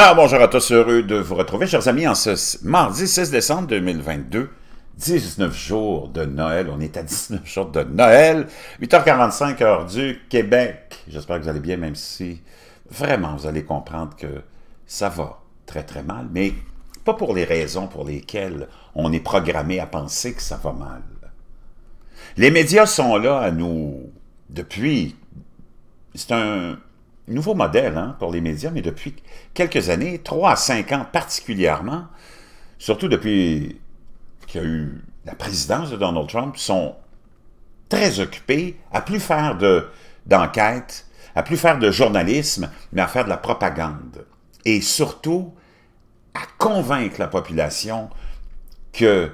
Alors bonjour à tous, heureux de vous retrouver, chers amis, en ce mardi 16 décembre 2022, 19 jours de Noël, on est à 19 jours de Noël, 8h45 heure du Québec. J'espère que vous allez bien, même si vraiment vous allez comprendre que ça va très très mal, mais pas pour les raisons pour lesquelles on est programmé à penser que ça va mal. Les médias sont là à nous depuis... C'est un nouveau modèle hein, pour les médias, mais depuis quelques années, trois à cinq ans particulièrement, surtout depuis qu'il y a eu la présidence de Donald Trump, sont très occupés à plus faire d'enquête, à plus faire de journalisme, mais à faire de la propagande. Et surtout, à convaincre la population que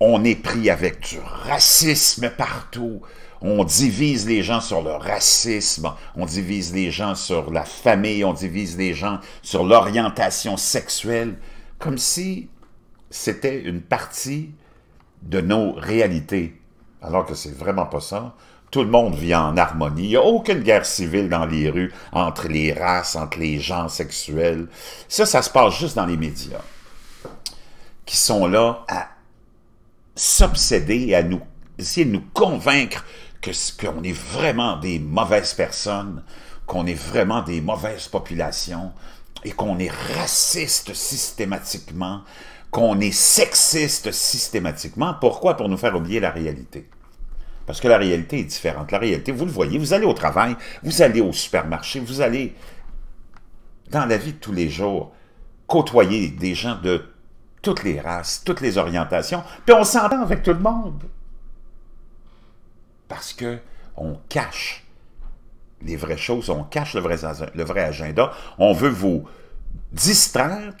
on est pris avec du racisme partout. On divise les gens sur le racisme, on divise les gens sur la famille, on divise les gens sur l'orientation sexuelle, comme si c'était une partie de nos réalités, alors que c'est vraiment pas ça. Tout le monde vit en harmonie. Il n'y a aucune guerre civile dans les rues, entre les races, entre les gens sexuels. Ça, ça se passe juste dans les médias, qui sont là à s'obséder à nous, essayer de nous convaincre que qu'on est vraiment des mauvaises personnes, qu'on est vraiment des mauvaises populations et qu'on est raciste systématiquement, qu'on est sexiste systématiquement. Pourquoi? Pour nous faire oublier la réalité. Parce que la réalité est différente. La réalité, vous le voyez, vous allez au travail, vous allez au supermarché, vous allez dans la vie de tous les jours côtoyer des gens de toutes les races, toutes les orientations, puis on s'entend avec tout le monde. Parce que on cache les vraies choses, on cache le vrai, agenda, on veut vous distraire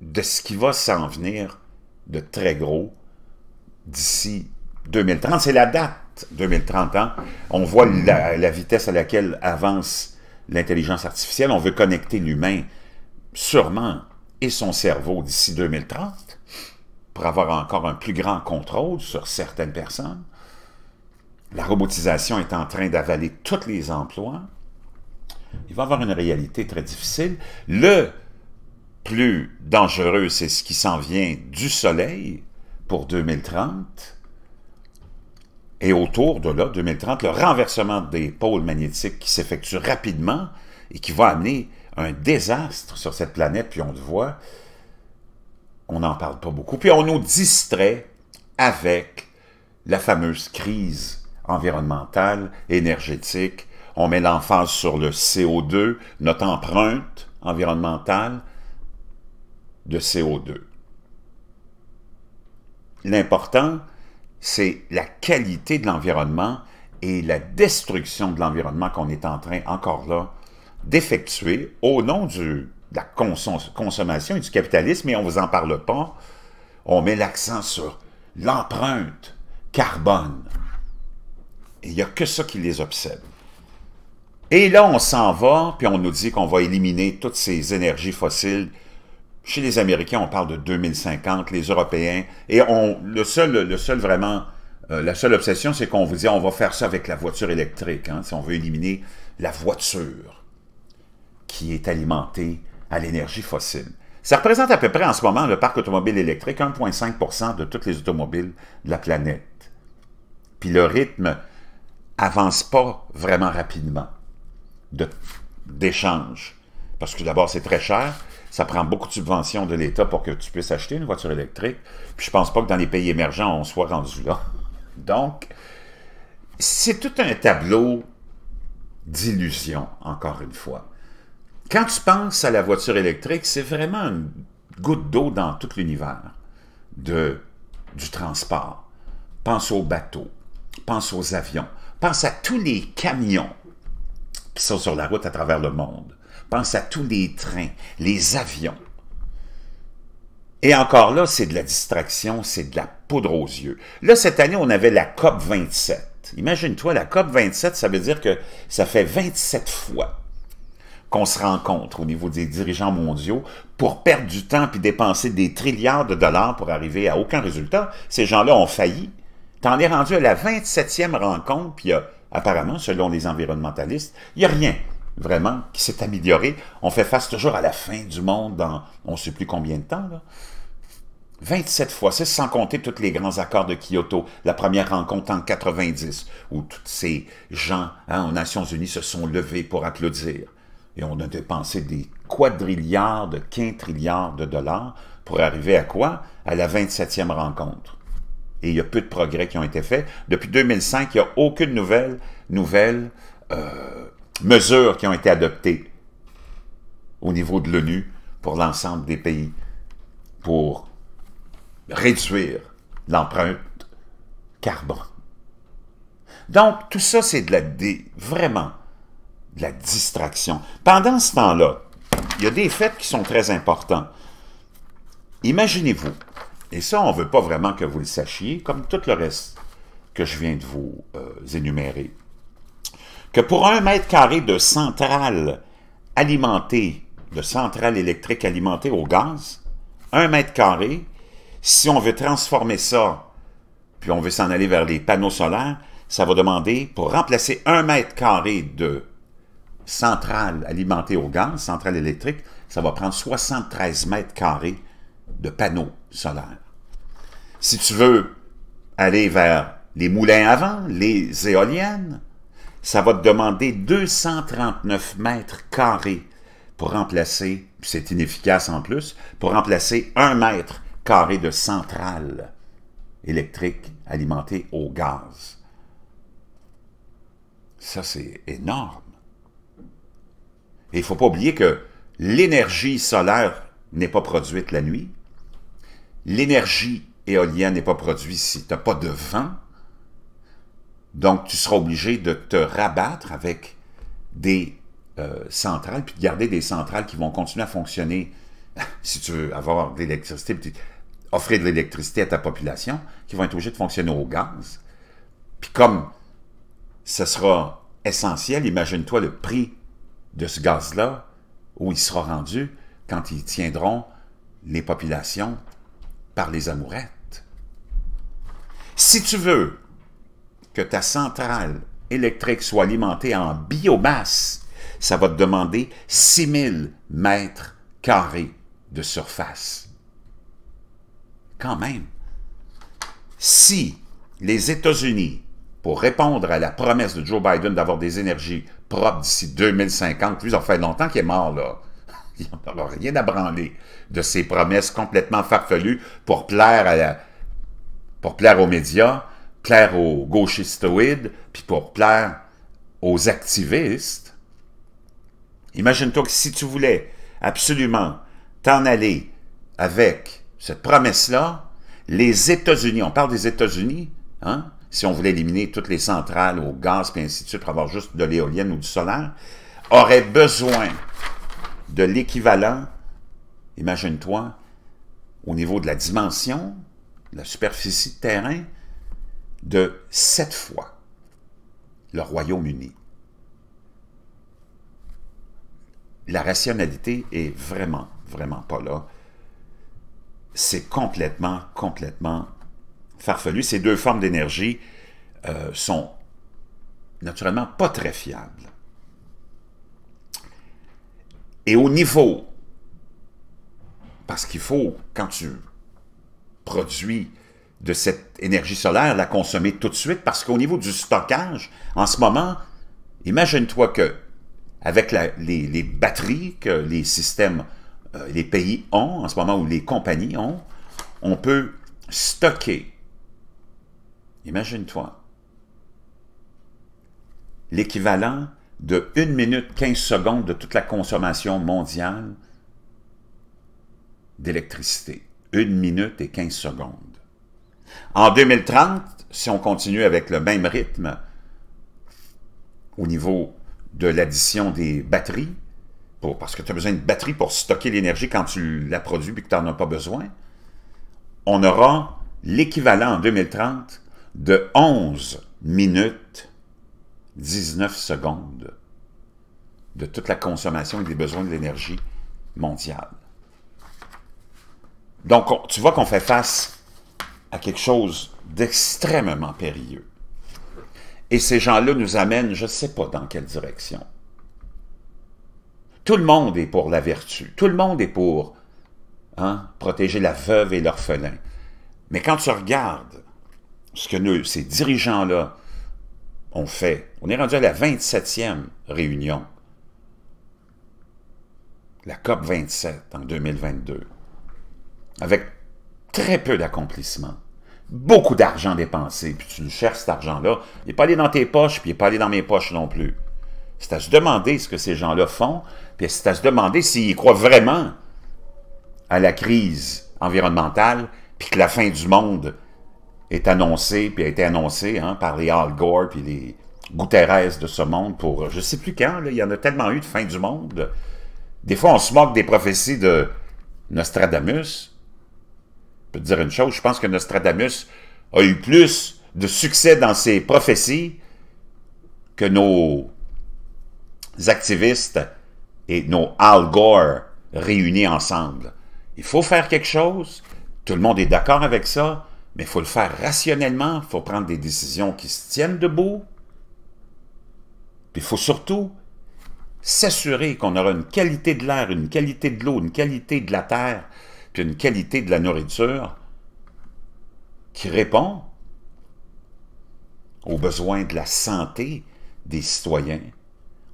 de ce qui va s'en venir de très gros d'ici 2030. C'est la date 2030. ans. Hein. On voit la vitesse à laquelle avance l'intelligence artificielle. On veut connecter l'humain sûrement et son cerveau d'ici 2030 pour avoir encore un plus grand contrôle sur certaines personnes. La robotisation est en train d'avaler tous les emplois. Il va y avoir une réalité très difficile. Le plus dangereux, c'est ce qui s'en vient du soleil pour 2030. Et autour de là, 2030, le renversement des pôles magnétiques qui s'effectue rapidement et qui va amener un désastre sur cette planète, puis on le voit, on n'en parle pas beaucoup. Puis on nous distrait avec la fameuse crise environnementale, énergétique. On met l'emphase sur le CO2, notre empreinte environnementale de CO2. L'important, c'est la qualité de l'environnement et la destruction de l'environnement qu'on est en train, encore là, d'effectuer au nom du, de la consommation et du capitalisme, et on ne vous en parle pas, on met l'accent sur l'empreinte carbone. Il n'y a que ça qui les obsède. Et là, on s'en va, puis on nous dit qu'on va éliminer toutes ces énergies fossiles. Chez les Américains, on parle de 2050, les Européens, et on, le seul, le seul vraiment, euh, la seule obsession, c'est qu'on vous dit on va faire ça avec la voiture électrique, hein, si on veut éliminer la voiture qui est alimenté à l'énergie fossile. Ça représente à peu près en ce moment le parc automobile électrique 1,5 de toutes les automobiles de la planète. Puis le rythme avance pas vraiment rapidement d'échange. Parce que d'abord, c'est très cher. Ça prend beaucoup de subventions de l'État pour que tu puisses acheter une voiture électrique. Puis je pense pas que dans les pays émergents, on soit rendu là. Donc, c'est tout un tableau d'illusions, encore une fois quand tu penses à la voiture électrique, c'est vraiment une goutte d'eau dans tout l'univers de, du transport. Pense aux bateaux, pense aux avions, pense à tous les camions qui sont sur la route à travers le monde. Pense à tous les trains, les avions. Et encore là, c'est de la distraction, c'est de la poudre aux yeux. Là, cette année, on avait la COP 27. Imagine-toi, la COP 27, ça veut dire que ça fait 27 fois qu'on se rencontre au niveau des dirigeants mondiaux pour perdre du temps puis dépenser des trilliards de dollars pour arriver à aucun résultat. Ces gens-là ont failli. T'en es rendu à la 27e rencontre, puis apparemment, selon les environnementalistes, il n'y a rien vraiment qui s'est amélioré. On fait face toujours à la fin du monde dans on ne sait plus combien de temps. Là. 27 fois, c'est sans compter tous les grands accords de Kyoto, la première rencontre en 90, où tous ces gens hein, aux Nations Unies se sont levés pour applaudir. Et on a dépensé des quadrilliards, de quintrilliards de dollars pour arriver à quoi? À la 27e rencontre. Et il y a peu de progrès qui ont été faits. Depuis 2005, il n'y a aucune nouvelle, nouvelle euh, mesure qui ont été adoptées au niveau de l'ONU pour l'ensemble des pays pour réduire l'empreinte carbone. Donc, tout ça, c'est de la dé... Vraiment, de la distraction. Pendant ce temps-là, il y a des faits qui sont très importants. Imaginez-vous, et ça, on ne veut pas vraiment que vous le sachiez, comme tout le reste que je viens de vous euh, énumérer, que pour un mètre carré de centrale alimentée, de centrale électrique alimentée au gaz, un mètre carré, si on veut transformer ça, puis on veut s'en aller vers les panneaux solaires, ça va demander, pour remplacer un mètre carré de centrale alimentée au gaz, centrale électrique, ça va prendre 73 mètres carrés de panneaux solaires. Si tu veux aller vers les moulins à vent, les éoliennes, ça va te demander 239 mètres carrés pour remplacer, c'est inefficace en plus, pour remplacer un mètre carré de centrale électrique alimentée au gaz. Ça, c'est énorme. Et il ne faut pas oublier que l'énergie solaire n'est pas produite la nuit, l'énergie éolienne n'est pas produite si tu n'as pas de vent, donc tu seras obligé de te rabattre avec des euh, centrales, puis de garder des centrales qui vont continuer à fonctionner si tu veux avoir de l'électricité, offrir de l'électricité à ta population, qui vont être obligés de fonctionner au gaz. Puis comme ce sera essentiel, imagine-toi le prix de ce gaz-là, où il sera rendu quand ils tiendront les populations par les amourettes. Si tu veux que ta centrale électrique soit alimentée en biomasse, ça va te demander 6000 mètres carrés de surface. Quand même, si les États-Unis pour répondre à la promesse de Joe Biden d'avoir des énergies propres d'ici 2050. plus ça fait longtemps qu'il est mort, là. Il n'y aura rien à branler de ces promesses complètement farfelues pour plaire, à pour plaire aux médias, plaire aux gauchistoïdes, puis pour plaire aux activistes. Imagine-toi que si tu voulais absolument t'en aller avec cette promesse-là, les États-Unis, on parle des États-Unis, hein, si on voulait éliminer toutes les centrales au gaz et ainsi de suite pour avoir juste de l'éolienne ou du solaire, aurait besoin de l'équivalent, imagine-toi, au niveau de la dimension, de la superficie de terrain, de sept fois le Royaume-Uni. La rationalité est vraiment, vraiment pas là. C'est complètement, complètement farfelues, ces deux formes d'énergie euh, sont naturellement pas très fiables. Et au niveau, parce qu'il faut, quand tu produis de cette énergie solaire, la consommer tout de suite, parce qu'au niveau du stockage, en ce moment, imagine-toi que avec les, batteries que les systèmes, euh, les pays ont, en ce moment, ou les compagnies ont, on peut stocker Imagine-toi. L'équivalent de 1 minute 15 secondes de toute la consommation mondiale d'électricité. 1 minute et 15 secondes. En 2030, si on continue avec le même rythme au niveau de l'addition des batteries, parce que tu as besoin de batterie pour stocker l'énergie quand tu la produis et que tu n'en as pas besoin, on aura l'équivalent en 2030 de 11 minutes 19 secondes de toute la consommation et des besoins de l'énergie mondiale. Donc, tu vois qu'on fait face à quelque chose d'extrêmement périlleux. Et ces gens-là nous amènent, je ne sais pas dans quelle direction. Tout le monde est pour la vertu. Tout le monde est pour hein, protéger la veuve et l'orphelin. Mais quand tu regardes ce que ces dirigeants-là ont fait. On est rendu à la 27e réunion, la COP 27 en 2022, avec très peu d'accomplissements, beaucoup d'argent dépensé, puis tu ne cherches cet argent-là. Il n'est pas allé dans tes poches, puis il n'est pas allé dans mes poches non plus. C'est à se demander ce que ces gens-là font, puis c'est à se demander s'ils croient vraiment à la crise environnementale, puis que la fin du monde est annoncé, puis a été annoncé hein, par les Al Gore puis les Guterres de ce monde pour euh, je sais plus quand, il y en a tellement eu de fin du monde. Des fois, on se moque des prophéties de Nostradamus. Je peux te dire une chose, je pense que Nostradamus a eu plus de succès dans ses prophéties que nos activistes et nos Al Gore réunis ensemble. Il faut faire quelque chose, tout le monde est d'accord avec ça, mais il faut le faire rationnellement, il faut prendre des décisions qui se tiennent debout. Puis il faut surtout s'assurer qu'on aura une qualité de l'air, une qualité de l'eau, une qualité de la terre, puis une qualité de la nourriture qui répond aux besoins de la santé des citoyens.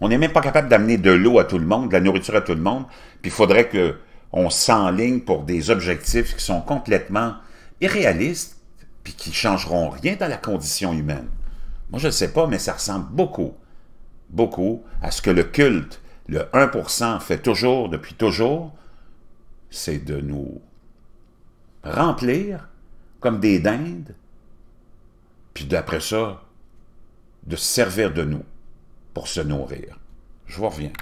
On n'est même pas capable d'amener de l'eau à tout le monde, de la nourriture à tout le monde, puis il faudrait qu'on s'enligne pour des objectifs qui sont complètement irréalistes, puis qui ne changeront rien dans la condition humaine. Moi, je ne sais pas, mais ça ressemble beaucoup, beaucoup à ce que le culte, le 1% fait toujours, depuis toujours, c'est de nous remplir comme des dindes, puis d'après ça, de se servir de nous pour se nourrir. Je vous reviens.